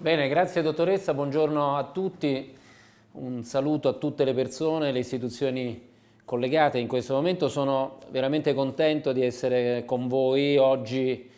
Bene, grazie dottoressa, buongiorno a tutti, un saluto a tutte le persone, le istituzioni collegate in questo momento. Sono veramente contento di essere con voi oggi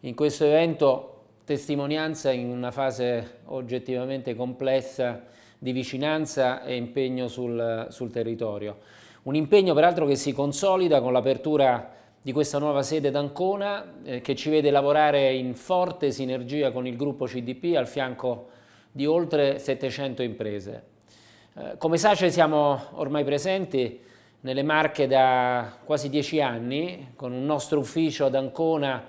in questo evento, testimonianza in una fase oggettivamente complessa di vicinanza e impegno sul, sul territorio. Un impegno peraltro che si consolida con l'apertura di questa nuova sede ad Ancona eh, che ci vede lavorare in forte sinergia con il gruppo CDP al fianco di oltre 700 imprese. Eh, come SACE siamo ormai presenti nelle Marche da quasi dieci anni con un nostro ufficio ad Ancona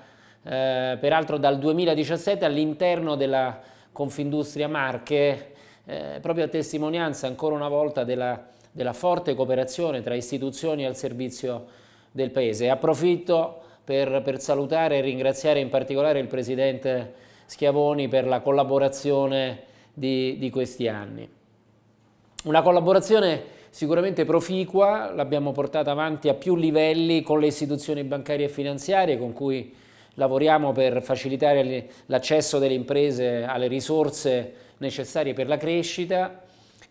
eh, peraltro dal 2017 all'interno della Confindustria Marche eh, proprio a testimonianza ancora una volta della, della forte cooperazione tra istituzioni al servizio del Paese. Approfitto per, per salutare e ringraziare in particolare il Presidente Schiavoni per la collaborazione di, di questi anni. Una collaborazione sicuramente proficua, l'abbiamo portata avanti a più livelli con le istituzioni bancarie e finanziarie con cui lavoriamo per facilitare l'accesso delle imprese alle risorse necessarie per la crescita,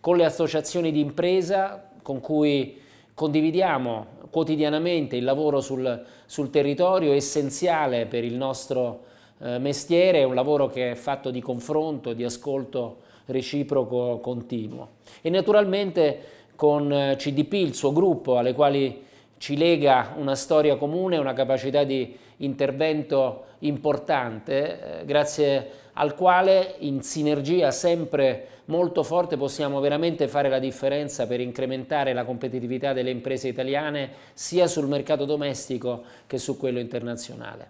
con le associazioni di impresa con cui Condividiamo quotidianamente il lavoro sul, sul territorio, essenziale per il nostro eh, mestiere, è un lavoro che è fatto di confronto, di ascolto reciproco continuo. E naturalmente con eh, CDP, il suo gruppo, alle quali ci lega una storia comune, una capacità di intervento importante, eh, grazie al quale in sinergia sempre molto forte possiamo veramente fare la differenza per incrementare la competitività delle imprese italiane sia sul mercato domestico che su quello internazionale.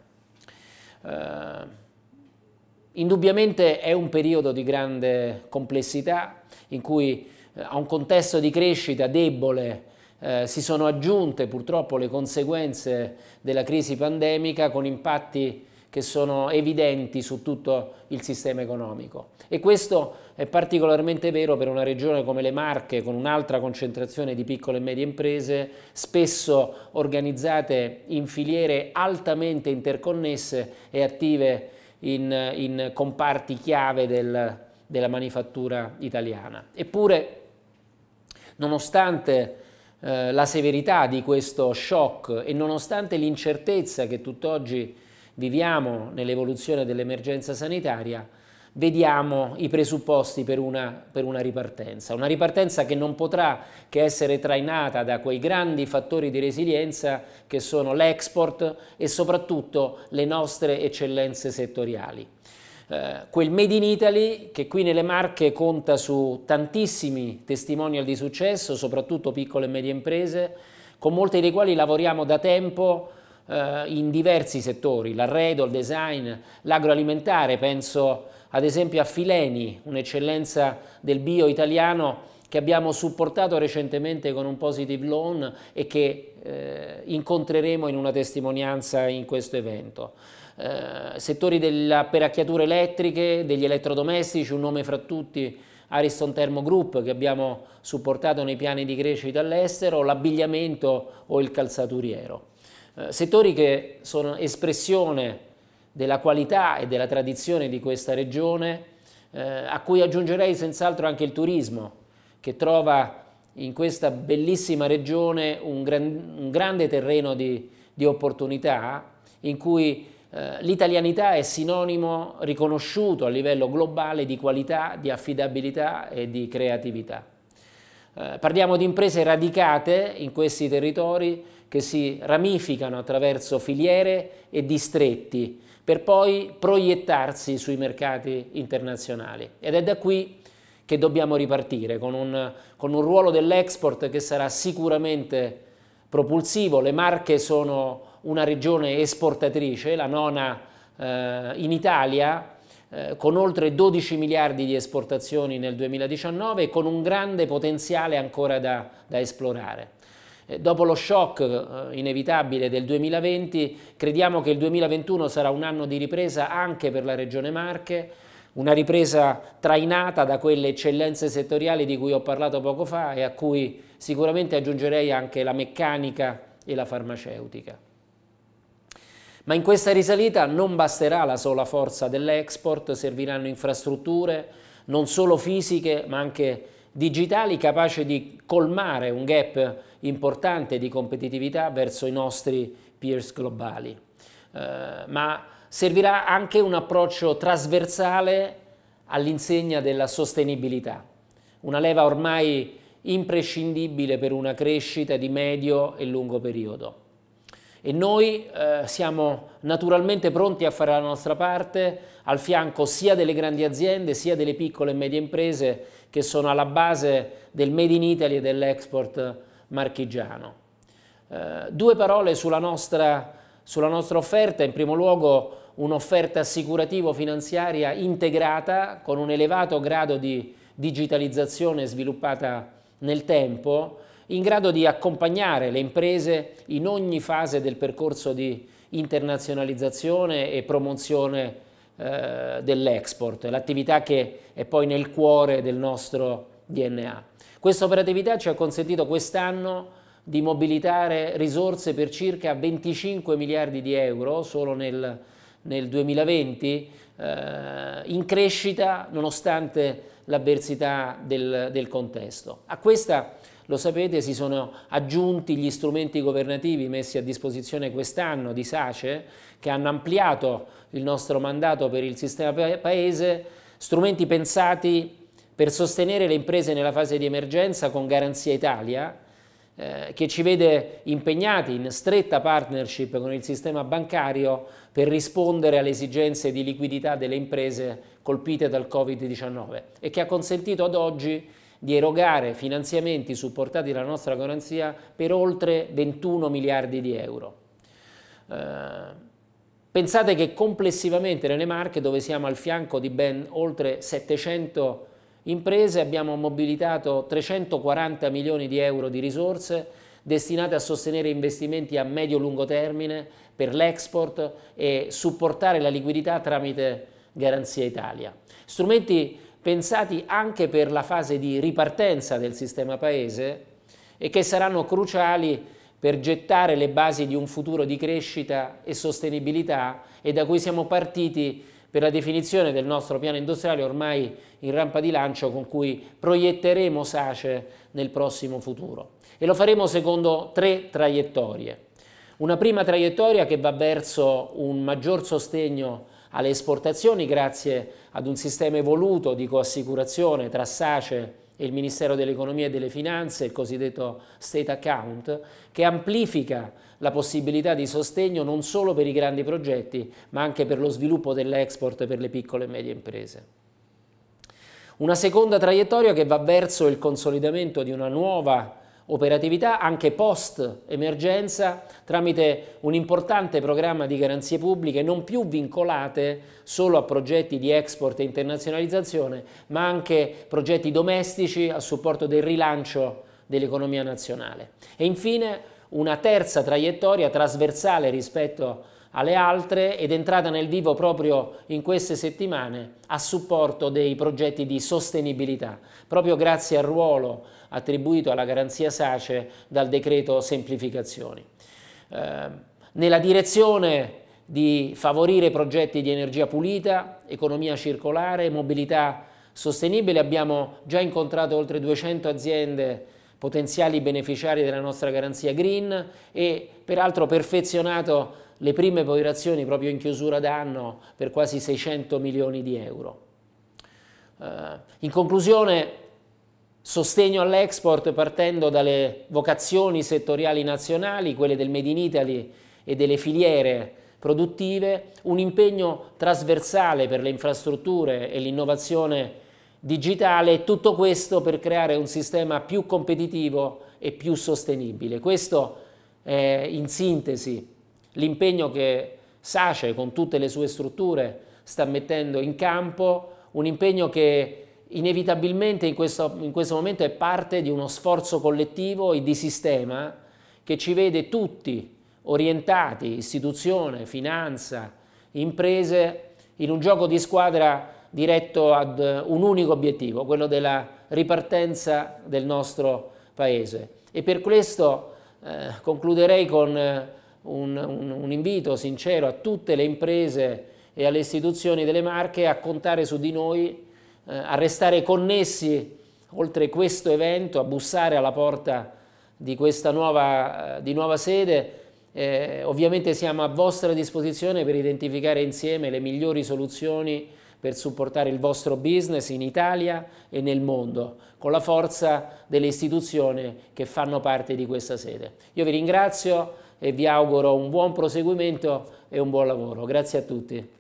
Eh, indubbiamente è un periodo di grande complessità in cui eh, a un contesto di crescita debole eh, si sono aggiunte purtroppo le conseguenze della crisi pandemica con impatti che sono evidenti su tutto il sistema economico. E questo è particolarmente vero per una regione come le Marche, con un'altra concentrazione di piccole e medie imprese, spesso organizzate in filiere altamente interconnesse e attive in, in comparti chiave del, della manifattura italiana. Eppure, nonostante eh, la severità di questo shock e nonostante l'incertezza che tutt'oggi viviamo nell'evoluzione dell'emergenza sanitaria, vediamo i presupposti per una, per una, ripartenza. Una ripartenza che non potrà che essere trainata da quei grandi fattori di resilienza che sono l'export e soprattutto le nostre eccellenze settoriali. Eh, quel Made in Italy che qui nelle Marche conta su tantissimi testimonial di successo, soprattutto piccole e medie imprese, con molte dei quali lavoriamo da tempo eh, in diversi settori, l'arredo, il design, l'agroalimentare, penso ad esempio a Fileni, un'eccellenza del bio italiano che abbiamo supportato recentemente con un positive loan e che eh, incontreremo in una testimonianza in questo evento. Eh, settori delle peracchiature elettriche, degli elettrodomestici, un nome fra tutti, Ariston Thermo Group che abbiamo supportato nei piani di crescita all'estero, l'abbigliamento o il calzaturiero. Eh, settori che sono espressione della qualità e della tradizione di questa regione, eh, a cui aggiungerei senz'altro anche il turismo, che trova in questa bellissima regione un, gran, un grande terreno di, di, opportunità in cui eh, l'italianità è sinonimo riconosciuto a livello globale di qualità, di affidabilità e di creatività. Eh, parliamo di imprese radicate in questi territori che si ramificano attraverso filiere e distretti per poi proiettarsi sui mercati internazionali. Ed è da qui che dobbiamo ripartire con un, con un ruolo dell'export che sarà sicuramente propulsivo. Le Marche sono una regione esportatrice, la nona eh, in Italia, eh, con oltre 12 miliardi di esportazioni nel 2019 e con un grande potenziale ancora da, da esplorare. Eh, dopo lo shock eh, inevitabile del 2020, crediamo che il 2021 sarà un anno di ripresa anche per la Regione Marche, una ripresa trainata da quelle eccellenze settoriali di cui ho parlato poco fa e a cui sicuramente aggiungerei anche la meccanica e la farmaceutica. Ma in questa risalita non basterà la sola forza dell'export, serviranno infrastrutture non solo fisiche ma anche digitali capaci di colmare un gap importante di competitività verso i nostri peers globali. Eh, ma servirà anche un approccio trasversale all'insegna della sostenibilità, una leva ormai imprescindibile per una crescita di medio e lungo periodo. E noi eh, siamo naturalmente pronti a fare la nostra parte al fianco sia delle grandi aziende sia delle piccole e medie imprese che sono alla base del Made in Italy e dell'export marchigiano. Eh, due parole sulla nostra, sulla nostra offerta, in primo luogo un'offerta assicurativo-finanziaria integrata con un elevato grado di digitalizzazione sviluppata nel tempo, in grado di accompagnare le imprese in ogni fase del percorso di internazionalizzazione e promozione eh, dell'export, l'attività che è poi nel cuore del nostro DNA. Questa operatività ci ha consentito quest'anno di mobilitare risorse per circa 25 miliardi di euro solo nel, nel 2020, eh, in crescita nonostante l'avversità del, del contesto. A questa lo sapete, si sono aggiunti gli strumenti governativi messi a disposizione quest'anno di SACE, che hanno ampliato il nostro mandato per il sistema paese, strumenti pensati per sostenere le imprese nella fase di emergenza con Garanzia Italia, eh, che ci vede impegnati in stretta partnership con il sistema bancario per rispondere alle esigenze di liquidità delle imprese colpite dal Covid-19 e che ha consentito ad oggi di erogare finanziamenti supportati dalla nostra garanzia per oltre 21 miliardi di euro. Eh, pensate che complessivamente nelle Marche, dove siamo al fianco di ben oltre 700 miliardi, Imprese abbiamo mobilitato 340 milioni di euro di risorse destinate a sostenere investimenti a medio-lungo termine per l'export e supportare la liquidità tramite Garanzia Italia. Strumenti pensati anche per la fase di ripartenza del sistema paese e che saranno cruciali per gettare le basi di un futuro di crescita e sostenibilità e da cui siamo partiti per la definizione del nostro piano industriale ormai in rampa di lancio con cui proietteremo SACE nel prossimo futuro. E lo faremo secondo tre traiettorie. Una prima traiettoria che va verso un maggior sostegno alle esportazioni grazie ad un sistema evoluto di coassicurazione tra SACE e il Ministero dell'Economia e delle Finanze, il cosiddetto State Account, che amplifica la possibilità di sostegno non solo per i grandi progetti, ma anche per lo sviluppo dell'export per le piccole e medie imprese. Una seconda traiettoria che va verso il consolidamento di una nuova operatività anche post emergenza tramite un importante programma di garanzie pubbliche non più vincolate solo a progetti di export e internazionalizzazione ma anche progetti domestici a supporto del rilancio dell'economia nazionale. E infine una terza traiettoria trasversale rispetto alle altre ed è entrata nel vivo proprio in queste settimane a supporto dei progetti di sostenibilità, proprio grazie al ruolo attribuito alla garanzia SACE dal decreto semplificazioni. Eh, nella direzione di favorire progetti di energia pulita, economia circolare, mobilità sostenibile abbiamo già incontrato oltre 200 aziende potenziali beneficiari della nostra garanzia green e peraltro perfezionato le prime operazioni proprio in chiusura d'anno per quasi 600 milioni di euro. Eh, in conclusione, sostegno all'export partendo dalle vocazioni settoriali nazionali, quelle del Made in Italy e delle filiere produttive, un impegno trasversale per le infrastrutture e l'innovazione digitale, tutto questo per creare un sistema più competitivo e più sostenibile. Questo è in sintesi l'impegno che SACE con tutte le sue strutture sta mettendo in campo, un impegno che inevitabilmente in questo, in questo momento è parte di uno sforzo collettivo e di sistema che ci vede tutti orientati, istituzione, finanza, imprese, in un gioco di squadra diretto ad un unico obiettivo, quello della ripartenza del nostro Paese. E per questo eh, concluderei con eh, un, un, un invito sincero a tutte le imprese e alle istituzioni delle Marche a contare su di noi, eh, a restare connessi oltre questo evento, a bussare alla porta di questa nuova, eh, di nuova sede. Eh, ovviamente siamo a vostra disposizione per identificare insieme le migliori soluzioni per supportare il vostro business in Italia e nel mondo, con la forza delle istituzioni che fanno parte di questa sede. Io vi ringrazio e vi auguro un buon proseguimento e un buon lavoro. Grazie a tutti.